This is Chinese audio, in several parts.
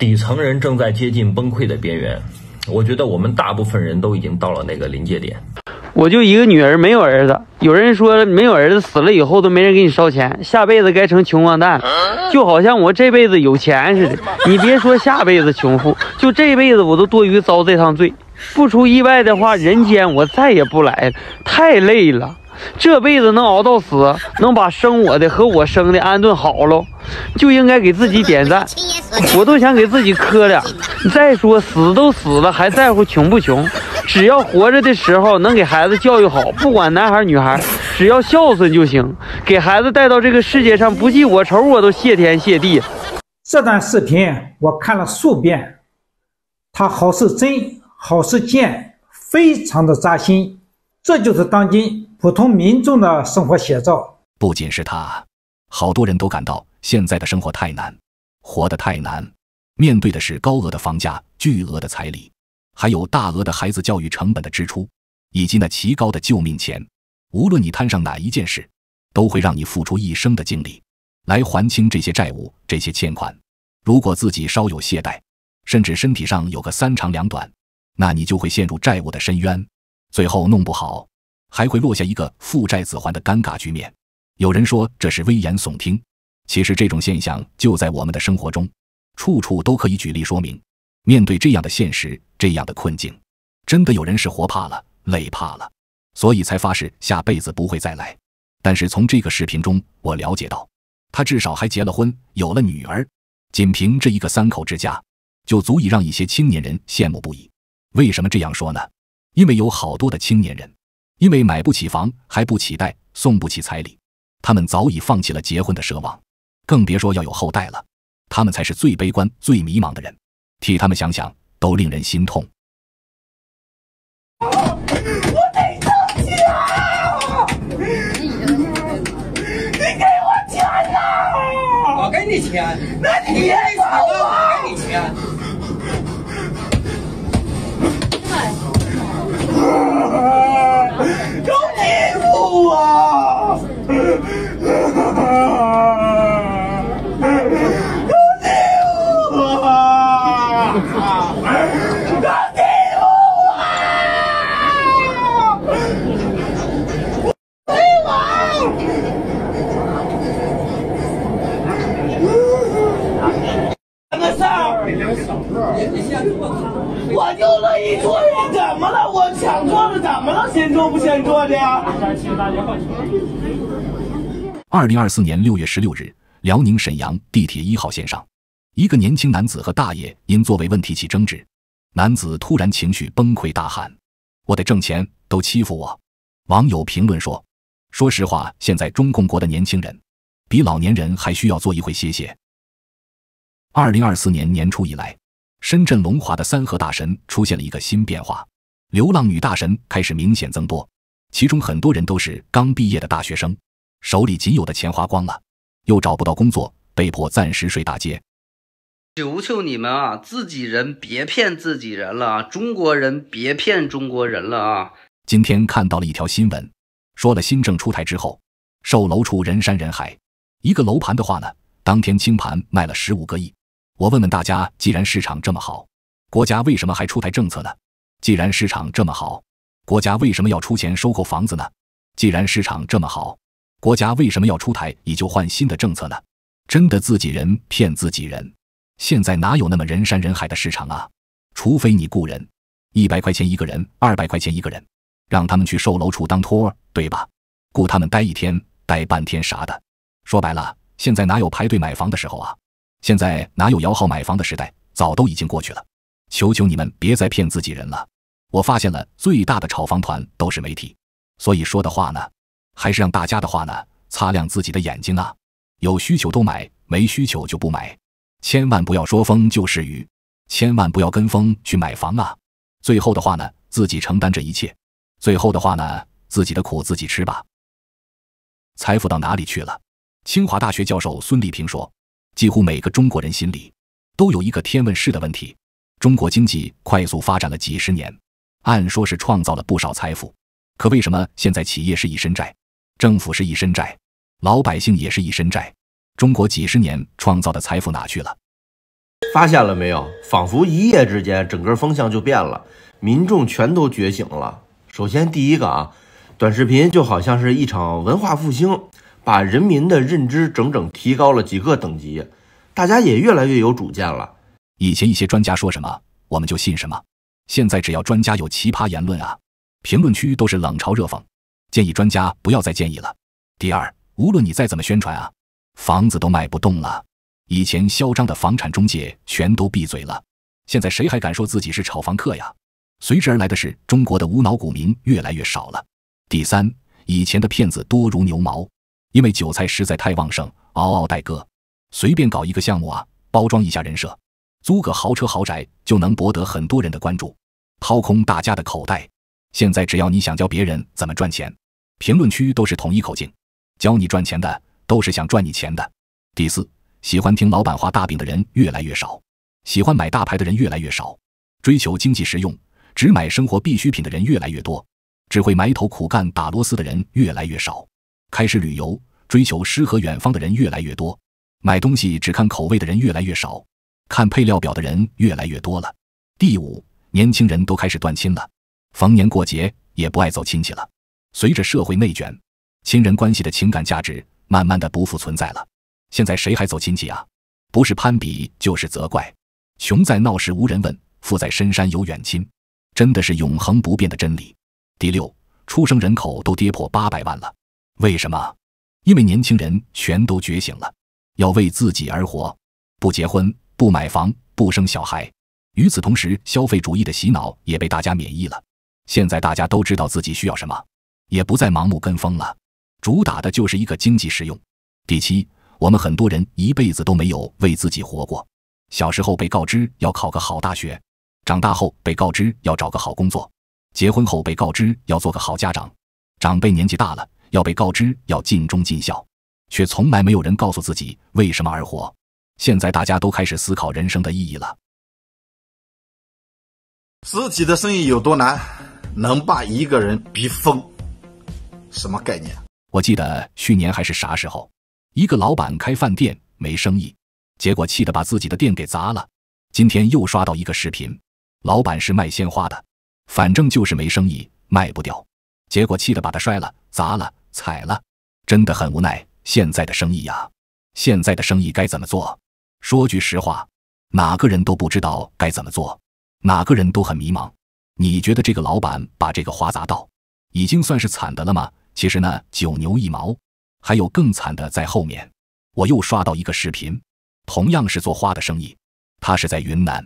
底层人正在接近崩溃的边缘，我觉得我们大部分人都已经到了那个临界点。我就一个女儿，没有儿子。有人说没有儿子死了以后都没人给你烧钱，下辈子该成穷光蛋。就好像我这辈子有钱似的，你别说下辈子穷富，就这辈子我都多余遭这趟罪。不出意外的话，人间我再也不来了，太累了。这辈子能熬到死，能把生我的和我生的安顿好喽，就应该给自己点赞。我都想给自己磕俩。再说死都死了，还在乎穷不穷？只要活着的时候能给孩子教育好，不管男孩女孩，只要孝顺就行。给孩子带到这个世界上，不记我仇，我都谢天谢地。这段视频我看了数遍，它好是真，好是贱，非常的扎心。这就是当今普通民众的生活写照。不仅是他，好多人都感到现在的生活太难。活得太难，面对的是高额的房价、巨额的彩礼，还有大额的孩子教育成本的支出，以及那奇高的救命钱。无论你摊上哪一件事，都会让你付出一生的精力来还清这些债务、这些欠款。如果自己稍有懈怠，甚至身体上有个三长两短，那你就会陷入债务的深渊，最后弄不好还会落下一个父债子还的尴尬局面。有人说这是危言耸听。其实这种现象就在我们的生活中，处处都可以举例说明。面对这样的现实，这样的困境，真的有人是活怕了、累怕了，所以才发誓下辈子不会再来。但是从这个视频中，我了解到，他至少还结了婚，有了女儿。仅凭这一个三口之家，就足以让一些青年人羡慕不已。为什么这样说呢？因为有好多的青年人，因为买不起房，还不起贷，送不起彩礼，他们早已放弃了结婚的奢望。更别说要有后代了，他们才是最悲观、最迷茫的人，替他们想想，都令人心痛。我得挣钱！你给我钱呐！我给你钱，那你别管我，也得死啊！都欺负我！二零二四年六月十六日，辽宁沈阳地铁一号线上，一个年轻男子和大爷因座位问题起争执，男子突然情绪崩溃大喊：“我得挣钱，都欺负我！”网友评论说：“说实话，现在中共国的年轻人，比老年人还需要坐一回歇歇。”二零二四年年初以来，深圳龙华的三和大神出现了一个新变化，流浪女大神开始明显增多。其中很多人都是刚毕业的大学生，手里仅有的钱花光了，又找不到工作，被迫暂时睡大街。求求你们啊，自己人别骗自己人了，中国人别骗中国人了啊！今天看到了一条新闻，说了新政出台之后，售楼处人山人海，一个楼盘的话呢，当天清盘卖了十五个亿。我问问大家，既然市场这么好，国家为什么还出台政策呢？既然市场这么好。国家为什么要出钱收购房子呢？既然市场这么好，国家为什么要出台以旧换新的政策呢？真的自己人骗自己人，现在哪有那么人山人海的市场啊？除非你雇人，一百块钱一个人，二百块钱一个人，让他们去售楼处当托儿，对吧？雇他们待一天、待半天啥的。说白了，现在哪有排队买房的时候啊？现在哪有摇号买房的时代？早都已经过去了。求求你们别再骗自己人了。我发现了最大的炒房团都是媒体，所以说的话呢，还是让大家的话呢，擦亮自己的眼睛啊！有需求都买，没需求就不买，千万不要说风就是雨，千万不要跟风去买房啊！最后的话呢，自己承担这一切，最后的话呢，自己的苦自己吃吧。财富到哪里去了？清华大学教授孙立平说，几乎每个中国人心里都有一个天问式的问题：中国经济快速发展了几十年。按说是创造了不少财富，可为什么现在企业是一身债，政府是一身债，老百姓也是一身债？中国几十年创造的财富哪去了？发现了没有？仿佛一夜之间，整个风向就变了，民众全都觉醒了。首先，第一个啊，短视频就好像是一场文化复兴，把人民的认知整整提高了几个等级，大家也越来越有主见了。以前一些专家说什么，我们就信什么。现在只要专家有奇葩言论啊，评论区都是冷嘲热讽，建议专家不要再建议了。第二，无论你再怎么宣传啊，房子都卖不动了。以前嚣张的房产中介全都闭嘴了，现在谁还敢说自己是炒房客呀？随之而来的是中国的无脑股民越来越少了。第三，以前的骗子多如牛毛，因为韭菜实在太旺盛，嗷嗷待割。随便搞一个项目啊，包装一下人设，租个豪车豪宅就能博得很多人的关注。掏空大家的口袋。现在，只要你想教别人怎么赚钱，评论区都是统一口径，教你赚钱的都是想赚你钱的。第四，喜欢听老板画大饼的人越来越少，喜欢买大牌的人越来越少，追求经济实用、只买生活必需品的人越来越多，只会埋头苦干打螺丝的人越来越少。开始旅游、追求诗和远方的人越来越多，买东西只看口味的人越来越少，看配料表的人越来越多了。第五。年轻人都开始断亲了，逢年过节也不爱走亲戚了。随着社会内卷，亲人关系的情感价值慢慢的不复存在了。现在谁还走亲戚啊？不是攀比就是责怪。穷在闹市无人问，富在深山有远亲，真的是永恒不变的真理。第六，出生人口都跌破八百万了，为什么？因为年轻人全都觉醒了，要为自己而活，不结婚，不买房，不生小孩。与此同时，消费主义的洗脑也被大家免疫了。现在大家都知道自己需要什么，也不再盲目跟风了。主打的就是一个经济实用。第七，我们很多人一辈子都没有为自己活过。小时候被告知要考个好大学，长大后被告知要找个好工作，结婚后被告知要做个好家长，长辈年纪大了要被告知要尽忠尽孝，却从来没有人告诉自己为什么而活。现在大家都开始思考人生的意义了。自己的生意有多难，能把一个人逼疯，什么概念？我记得去年还是啥时候，一个老板开饭店没生意，结果气得把自己的店给砸了。今天又刷到一个视频，老板是卖鲜花的，反正就是没生意，卖不掉，结果气得把他摔了、砸了、踩了，真的很无奈。现在的生意呀，现在的生意该怎么做？说句实话，哪个人都不知道该怎么做。哪个人都很迷茫，你觉得这个老板把这个花砸到，已经算是惨的了吗？其实呢，九牛一毛，还有更惨的在后面。我又刷到一个视频，同样是做花的生意，他是在云南。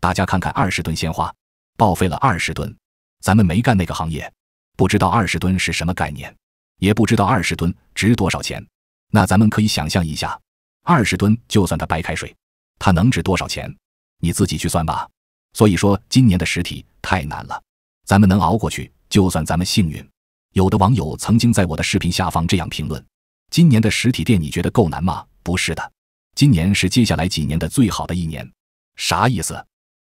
大家看看，二十吨鲜花报废了二十吨。咱们没干那个行业，不知道二十吨是什么概念，也不知道二十吨值多少钱。那咱们可以想象一下，二十吨就算它白开水，它能值多少钱？你自己去算吧。所以说，今年的实体太难了，咱们能熬过去，就算咱们幸运。有的网友曾经在我的视频下方这样评论：“今年的实体店，你觉得够难吗？”不是的，今年是接下来几年的最好的一年。啥意思？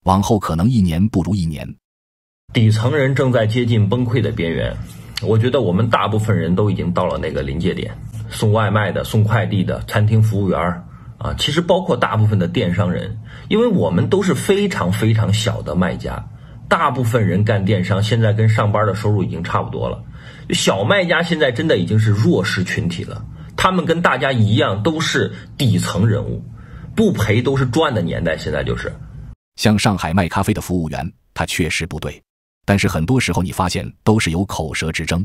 往后可能一年不如一年。底层人正在接近崩溃的边缘，我觉得我们大部分人都已经到了那个临界点。送外卖的、送快递的、餐厅服务员儿。啊，其实包括大部分的电商人，因为我们都是非常非常小的卖家，大部分人干电商现在跟上班的收入已经差不多了。小卖家现在真的已经是弱势群体了，他们跟大家一样都是底层人物，不赔都是赚的年代。现在就是，像上海卖咖啡的服务员，他确实不对，但是很多时候你发现都是有口舌之争，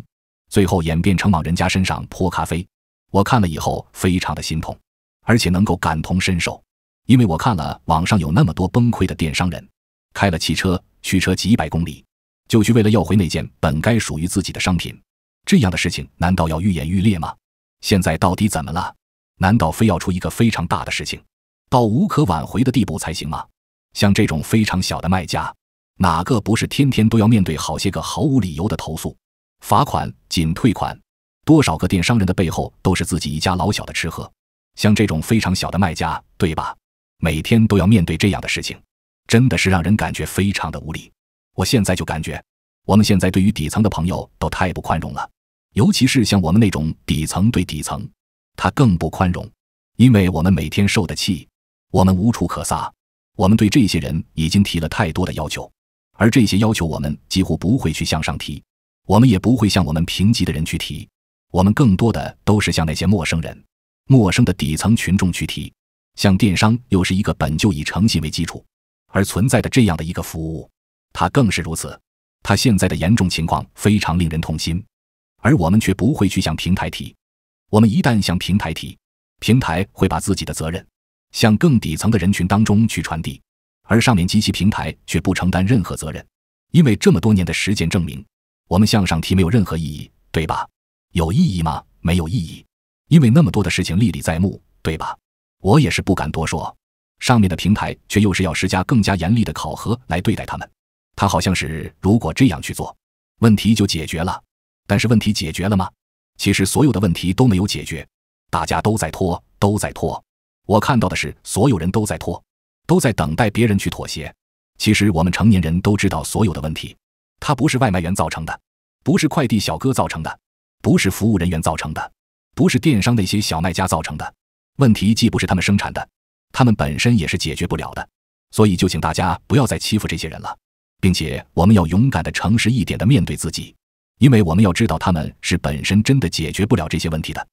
最后演变成往人家身上泼咖啡，我看了以后非常的心痛。而且能够感同身受，因为我看了网上有那么多崩溃的电商人，开了汽车驱车几百公里，就去为了要回那件本该属于自己的商品。这样的事情难道要愈演愈烈吗？现在到底怎么了？难道非要出一个非常大的事情，到无可挽回的地步才行吗？像这种非常小的卖家，哪个不是天天都要面对好些个毫无理由的投诉、罚款、仅退款？多少个电商人的背后都是自己一家老小的吃喝。像这种非常小的卖家，对吧？每天都要面对这样的事情，真的是让人感觉非常的无力。我现在就感觉，我们现在对于底层的朋友都太不宽容了，尤其是像我们那种底层对底层，他更不宽容。因为我们每天受的气，我们无处可撒，我们对这些人已经提了太多的要求，而这些要求我们几乎不会去向上提，我们也不会向我们平级的人去提，我们更多的都是向那些陌生人。陌生的底层群众去提，像电商又是一个本就以诚信为基础而存在的这样的一个服务，它更是如此。它现在的严重情况非常令人痛心，而我们却不会去向平台提。我们一旦向平台提，平台会把自己的责任向更底层的人群当中去传递，而上面及其平台却不承担任何责任，因为这么多年的实践证明，我们向上提没有任何意义，对吧？有意义吗？没有意义。因为那么多的事情历历在目，对吧？我也是不敢多说。上面的平台却又是要施加更加严厉的考核来对待他们。他好像是如果这样去做，问题就解决了。但是问题解决了吗？其实所有的问题都没有解决，大家都在拖，都在拖。我看到的是所有人都在拖，都在等待别人去妥协。其实我们成年人都知道，所有的问题，它不是外卖员造成的，不是快递小哥造成的，不是服务人员造成的。不是电商那些小卖家造成的，问题既不是他们生产的，他们本身也是解决不了的，所以就请大家不要再欺负这些人了，并且我们要勇敢的、诚实一点的面对自己，因为我们要知道他们是本身真的解决不了这些问题的。